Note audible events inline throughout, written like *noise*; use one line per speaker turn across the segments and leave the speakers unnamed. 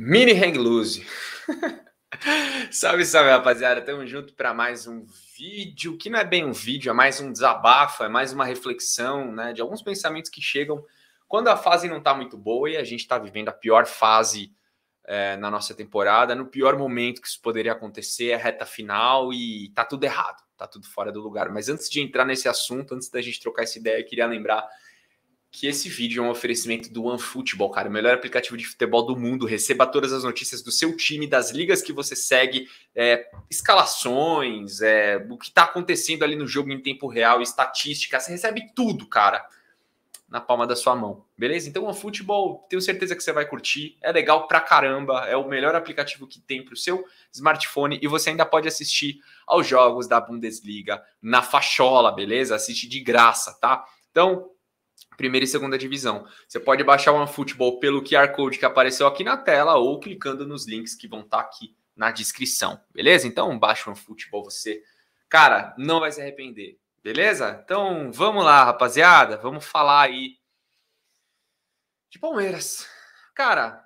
Mini Hang Loose. *laughs* salve, salve, rapaziada. Tamo junto para mais um vídeo, que não é bem um vídeo, é mais um desabafo, é mais uma reflexão, né, de alguns pensamentos que chegam quando a fase não tá muito boa e a gente tá vivendo a pior fase é, na nossa temporada, no pior momento que isso poderia acontecer, é reta final e tá tudo errado, tá tudo fora do lugar. Mas antes de entrar nesse assunto, antes da gente trocar essa ideia, eu queria lembrar que esse vídeo é um oferecimento do OneFootball, cara, o melhor aplicativo de futebol do mundo. Receba todas as notícias do seu time, das ligas que você segue, é, escalações, é, o que está acontecendo ali no jogo em tempo real, estatísticas. Você recebe tudo, cara, na palma da sua mão. Beleza? Então, OneFootball, tenho certeza que você vai curtir. É legal pra caramba. É o melhor aplicativo que tem para o seu smartphone e você ainda pode assistir aos jogos da Bundesliga na fachola, beleza? Assiste de graça, tá? Então, primeira e segunda divisão. Você pode baixar o OneFootball pelo QR Code que apareceu aqui na tela ou clicando nos links que vão estar tá aqui na descrição, beleza? Então baixa o OneFootball você. Cara, não vai se arrepender, beleza? Então vamos lá, rapaziada, vamos falar aí de Palmeiras. Cara,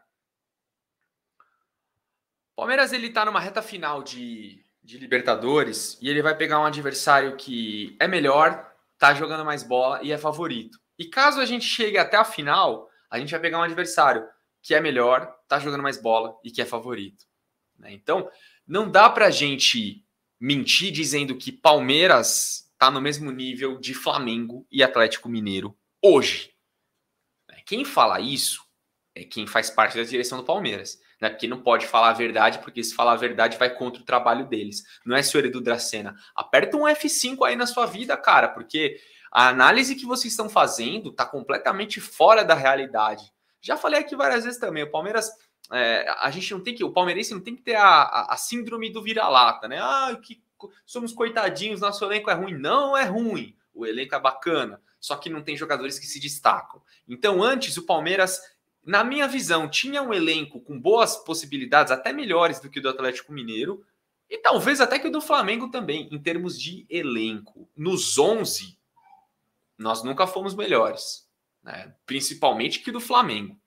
Palmeiras ele tá numa reta final de, de Libertadores e ele vai pegar um adversário que é melhor, tá jogando mais bola e é favorito. E caso a gente chegue até a final, a gente vai pegar um adversário que é melhor, tá jogando mais bola e que é favorito. Né? Então, não dá para a gente mentir dizendo que Palmeiras tá no mesmo nível de Flamengo e Atlético Mineiro hoje. Né? Quem fala isso é quem faz parte da direção do Palmeiras. Né? Porque não pode falar a verdade, porque se falar a verdade vai contra o trabalho deles. Não é, senhor Edu Dracena. Aperta um F5 aí na sua vida, cara, porque a análise que vocês estão fazendo está completamente fora da realidade. Já falei aqui várias vezes também, o Palmeiras. É, a gente não tem que. O palmeirense não tem que ter a, a, a síndrome do vira-lata, né? Ah, que somos coitadinhos, nosso elenco é ruim. Não é ruim. O elenco é bacana, só que não tem jogadores que se destacam. Então, antes, o Palmeiras na minha visão, tinha um elenco com boas possibilidades, até melhores do que o do Atlético Mineiro, e talvez até que o do Flamengo também, em termos de elenco. Nos 11, nós nunca fomos melhores, né? principalmente que do Flamengo.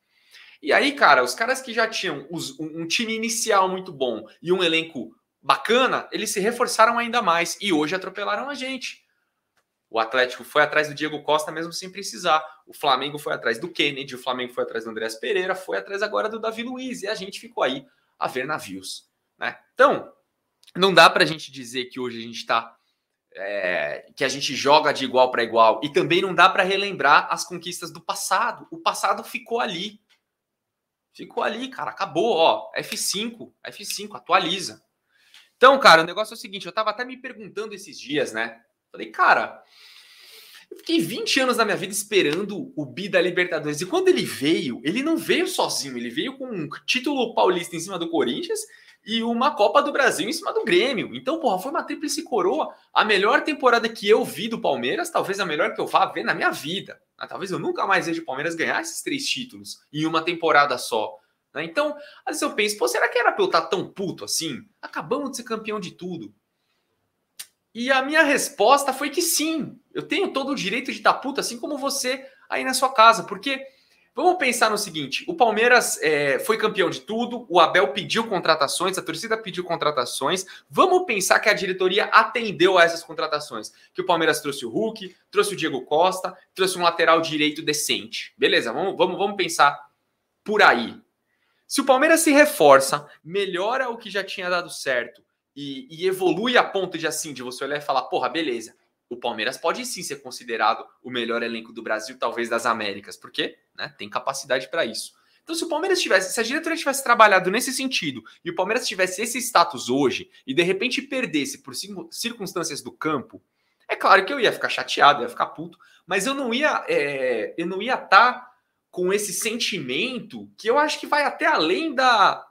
E aí, cara, os caras que já tinham os, um, um time inicial muito bom e um elenco bacana, eles se reforçaram ainda mais e hoje atropelaram a gente. O Atlético foi atrás do Diego Costa mesmo sem precisar. O Flamengo foi atrás do Kennedy, o Flamengo foi atrás do Andrés Pereira, foi atrás agora do Davi Luiz e a gente ficou aí a ver navios, né? Então, não dá para a gente dizer que hoje a gente está é, que a gente joga de igual para igual e também não dá para relembrar as conquistas do passado. O passado ficou ali. Ficou ali, cara, acabou, ó. F5, F5, atualiza. Então, cara, o negócio é o seguinte, eu tava até me perguntando esses dias, né? Falei, cara, eu fiquei 20 anos da minha vida esperando o bi da Libertadores. E quando ele veio, ele não veio sozinho, ele veio com um título paulista em cima do Corinthians e uma Copa do Brasil em cima do Grêmio. Então, porra, foi uma tríplice coroa. A melhor temporada que eu vi do Palmeiras, talvez a melhor que eu vá ver na minha vida. Ah, talvez eu nunca mais veja o Palmeiras ganhar esses três títulos em uma temporada só. Né? Então, às vezes eu penso, pô, será que era pra eu estar tá tão puto assim? Acabamos de ser campeão de tudo. E a minha resposta foi que sim, eu tenho todo o direito de estar tá puto, assim como você aí na sua casa, porque Vamos pensar no seguinte: o Palmeiras é, foi campeão de tudo, o Abel pediu contratações, a torcida pediu contratações. Vamos pensar que a diretoria atendeu a essas contratações. Que o Palmeiras trouxe o Hulk, trouxe o Diego Costa, trouxe um lateral direito decente. Beleza, vamos, vamos, vamos pensar por aí. Se o Palmeiras se reforça, melhora o que já tinha dado certo e, e evolui a ponto de assim, de você olhar e falar, porra, beleza, o Palmeiras pode sim ser considerado o melhor elenco do Brasil, talvez das Américas, porque né, tem capacidade para isso. Então, se o Palmeiras tivesse, se a diretoria tivesse trabalhado nesse sentido e o Palmeiras tivesse esse status hoje e de repente perdesse por circunstâncias do campo, é claro que eu ia ficar chateado, ia ficar puto, mas eu não ia, é, eu não ia estar tá com esse sentimento que eu acho que vai até além da,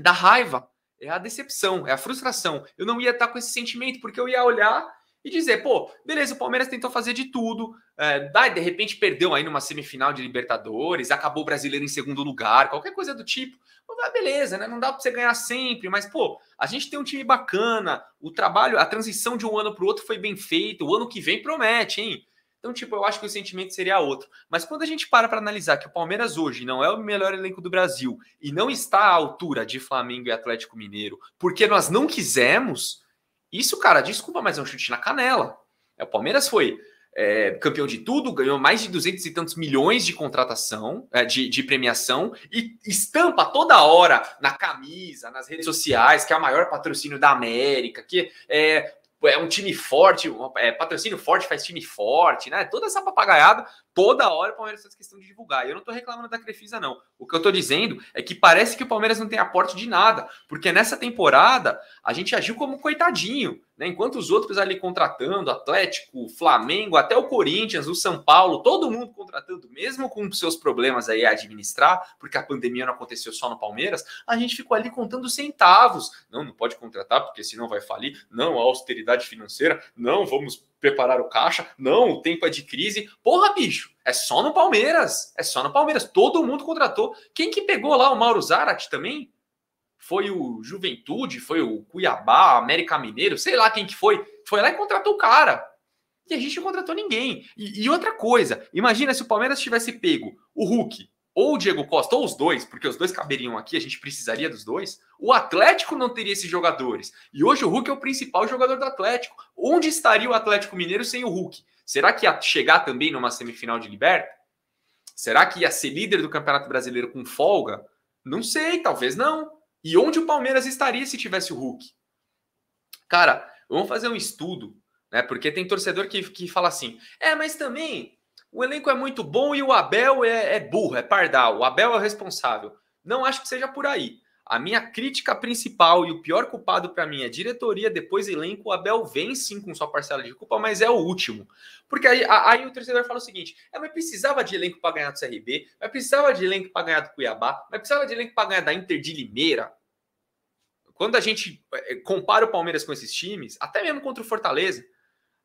da raiva, é a decepção, é a frustração. Eu não ia estar tá com esse sentimento porque eu ia olhar e dizer, pô, beleza, o Palmeiras tentou fazer de tudo, é, eh, daí, de repente perdeu aí numa semifinal de Libertadores, acabou o brasileiro em segundo lugar, qualquer coisa do tipo. Mas beleza, né? Não dá para você ganhar sempre, mas pô, a gente tem um time bacana, o trabalho, a transição de um ano para o outro foi bem feita, o ano que vem promete, hein? Então, tipo, eu acho que o sentimento seria outro. Mas quando a gente para para analisar que o Palmeiras hoje não é o melhor elenco do Brasil e não está à altura de Flamengo e Atlético Mineiro, porque nós não quisemos, isso, cara, desculpa, mas é um chute na canela. É, o Palmeiras foi é, campeão de tudo, ganhou mais de duzentos e tantos milhões de contratação, é, de, de, premiação, e estampa toda hora na camisa, nas redes sociais, que é o maior patrocínio da América, que é é um time forte, é, patrocínio forte faz time forte, né? Toda essa papagaiada, toda hora o Palmeiras faz questão de divulgar. E eu não tô reclamando da Crefisa, não. O que eu tô dizendo é que parece que o Palmeiras não tem aporte de nada, porque nessa temporada a gente agiu como coitadinho. Né? Enquanto os outros ali contratando, Atlético, Flamengo, até o Corinthians, o São Paulo, todo mundo contratando, mesmo com seus problemas aí a administrar, porque a pandemia não aconteceu só no Palmeiras, a gente ficou ali contando centavos. Não, não pode contratar porque senão vai falir. Não, a austeridade financeira. Não, vamos preparar o caixa. Não, o tempo é de crise. Porra, bicho, é só no Palmeiras. É só no Palmeiras. Todo mundo contratou. Quem que pegou lá o Mauro Zarat também? foi o Juventude, foi o Cuiabá, América Mineiro, sei lá quem que foi, foi lá e contratou o cara. E a gente não contratou ninguém. E, e outra coisa, imagina se o Palmeiras tivesse pego o Hulk ou o Diego Costa, ou os dois, porque os dois caberiam aqui, a gente precisaria dos dois. O Atlético não teria esses jogadores. E hoje o Hulk é o principal jogador do Atlético. Onde estaria o Atlético Mineiro sem o Hulk? Será que ia chegar também numa semifinal de Liberta? Será que ia ser líder do Campeonato Brasileiro com folga? Não sei, talvez não. E onde o Palmeiras estaria se tivesse o Hulk? Cara, vamos fazer um estudo, né? Porque tem torcedor que, que fala assim: é, mas também o elenco é muito bom e o Abel é, é burro, é pardal. O Abel é o responsável. Não acho que seja por aí. A minha crítica principal e o pior culpado para mim é diretoria, depois elenco. O Abel vem sim com sua parcela de culpa, mas é o último. Porque aí, aí o torcedor vai falar o seguinte: é, mas precisava de elenco para ganhar do CRB, mas precisava de elenco para ganhar do Cuiabá, mas precisava de elenco para ganhar da Inter de Limeira. Quando a gente eh, compara o Palmeiras com esses times, até mesmo contra o Fortaleza,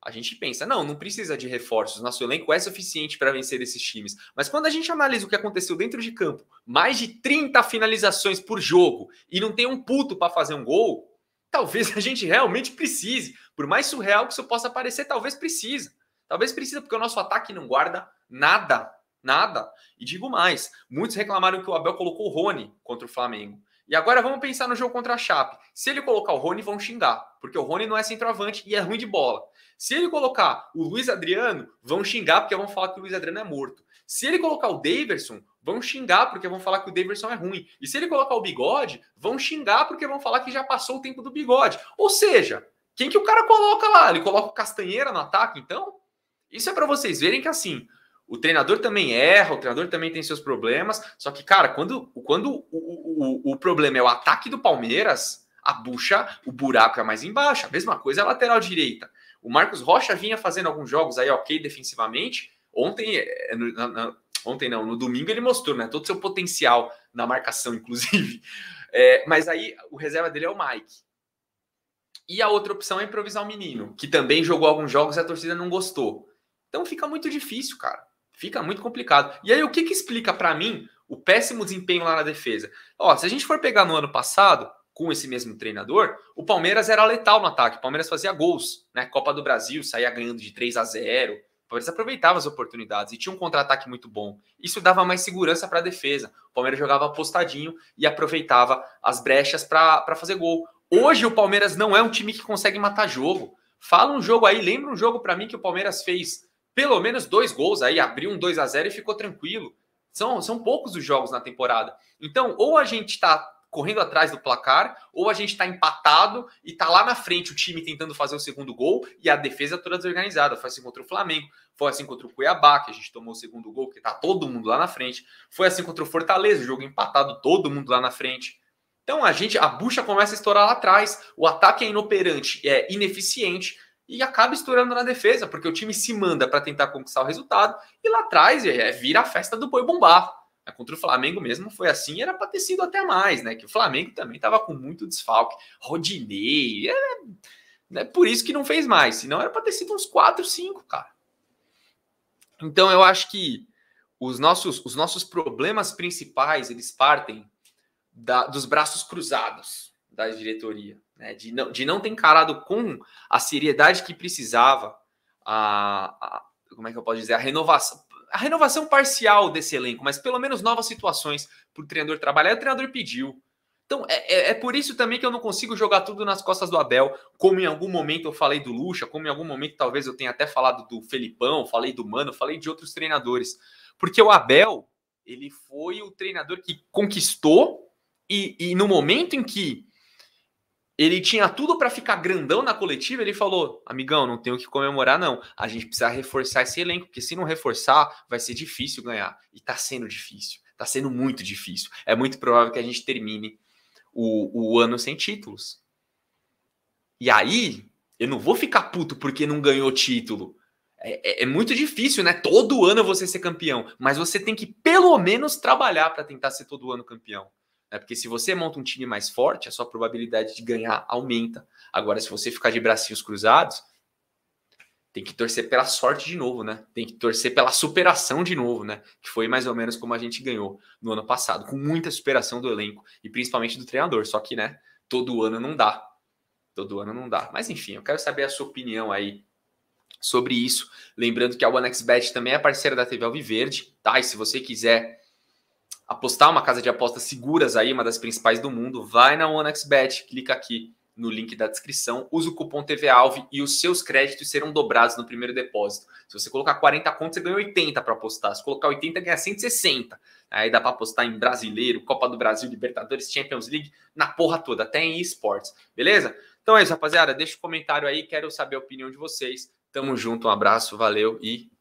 a gente pensa, não, não precisa de reforços, nosso elenco é suficiente para vencer esses times. Mas quando a gente analisa o que aconteceu dentro de campo, mais de 30 finalizações por jogo e não tem um puto para fazer um gol, talvez a gente realmente precise. Por mais surreal que isso possa parecer, talvez precisa. Talvez precisa porque o nosso ataque não guarda nada, nada. E digo mais, muitos reclamaram que o Abel colocou o Rony contra o Flamengo. E agora vamos pensar no jogo contra a Chape. Se ele colocar o Rony, vão xingar, porque o Rony não é centroavante e é ruim de bola. Se ele colocar o Luiz Adriano, vão xingar porque vão falar que o Luiz Adriano é morto. Se ele colocar o Daverson, vão xingar porque vão falar que o Daverson é ruim. E se ele colocar o bigode, vão xingar porque vão falar que já passou o tempo do bigode. Ou seja, quem que o cara coloca lá? Ele coloca o Castanheira no ataque, então? Isso é para vocês verem que assim, o treinador também erra, o treinador também tem seus problemas. Só que, cara, quando, quando o, o, o problema é o ataque do Palmeiras, a bucha, o buraco é mais embaixo. A mesma coisa é a lateral direita. O Marcos Rocha vinha fazendo alguns jogos aí ok defensivamente. Ontem, é, é, no, na, ontem não, no domingo ele mostrou né, todo o seu potencial na marcação, *laughs* inclusive. É, mas aí o reserva dele é o Mike. E a outra opção é improvisar o menino, que também jogou alguns jogos e a torcida não gostou. Então fica muito difícil, cara. Fica muito complicado. E aí, o que, que explica para mim o péssimo desempenho lá na defesa? Ó, se a gente for pegar no ano passado, com esse mesmo treinador, o Palmeiras era letal no ataque. O Palmeiras fazia gols, né? Copa do Brasil saía ganhando de 3 a 0. O Palmeiras aproveitava as oportunidades e tinha um contra-ataque muito bom. Isso dava mais segurança para a defesa. O Palmeiras jogava apostadinho e aproveitava as brechas para fazer gol. Hoje o Palmeiras não é um time que consegue matar jogo. Fala um jogo aí, lembra um jogo para mim que o Palmeiras fez pelo menos dois gols aí, abriu um 2 a 0 e ficou tranquilo. São, são poucos os jogos na temporada. Então, ou a gente está correndo atrás do placar, ou a gente está empatado e está lá na frente o time tentando fazer o segundo gol e a defesa toda desorganizada. Foi assim contra o Flamengo, foi assim contra o Cuiabá, que a gente tomou o segundo gol, que está todo mundo lá na frente. Foi assim contra o Fortaleza, o jogo empatado, todo mundo lá na frente. Então a gente, a bucha começa a estourar lá atrás, o ataque é inoperante, é ineficiente, e acaba estourando na defesa, porque o time se manda para tentar conquistar o resultado e lá atrás é, é vira a festa do boi bombar. É, contra o Flamengo mesmo foi assim, era para ter sido até mais, né? Que o Flamengo também estava com muito desfalque. Rodinei, é, é, é por isso que não fez mais, senão era para ter sido uns 4, 5, cara. Então eu acho que os nossos, os nossos problemas principais eles partem da, dos braços cruzados da diretoria, né? de, não, de não ter encarado com a seriedade que precisava a, a como é que eu posso dizer, a renovação, a renovação parcial desse elenco, mas pelo menos novas situações para o treinador trabalhar. E o treinador pediu. Então, é, é, é, por isso também que eu não consigo jogar tudo nas costas do Abel, como em algum momento eu falei do Lucha, como em algum momento talvez eu tenha até falado do Felipão, falei do Mano, falei de outros treinadores. Porque o Abel, ele foi o treinador que conquistou e, e no momento em que ele tinha tudo para ficar grandão na coletiva, ele falou: "Amigão, não tenho o que comemorar não. A gente precisa reforçar esse elenco, porque se não reforçar, vai ser difícil ganhar. E tá sendo difícil, tá sendo muito difícil. É muito provável que a gente termine o, o ano sem títulos. E aí, eu não vou ficar puto porque não ganhou título. É, é, é muito difícil, né? Todo ano você ser campeão, mas você tem que pelo menos trabalhar para tentar ser todo ano campeão. É Porque se você monta um time mais forte, a sua probabilidade de ganhar aumenta. Agora, se você ficar de bracinhos cruzados, tem que torcer pela sorte de novo, né? Tem que torcer pela superação de novo, né? Que foi mais ou menos como a gente ganhou no ano passado, com muita superação do elenco e principalmente do treinador. Só que, né, todo ano não dá. Todo ano não dá. Mas enfim, eu quero saber a sua opinião aí sobre isso. Lembrando que a OneXBet também é parceira da TV Alviverde, tá? E se você quiser apostar, uma casa de apostas seguras aí, uma das principais do mundo, vai na OneXBet, clica aqui no link da descrição, usa o cupom TVALV e os seus créditos serão dobrados no primeiro depósito. Se você colocar 40 contos, você ganha 80 para apostar. Se colocar 80, ganha 160. Aí dá para apostar em brasileiro, Copa do Brasil, Libertadores, Champions League, na porra toda, até em esportes, beleza? Então é isso, rapaziada. Deixa o um comentário aí, quero saber a opinião de vocês. Tamo junto, um abraço, valeu e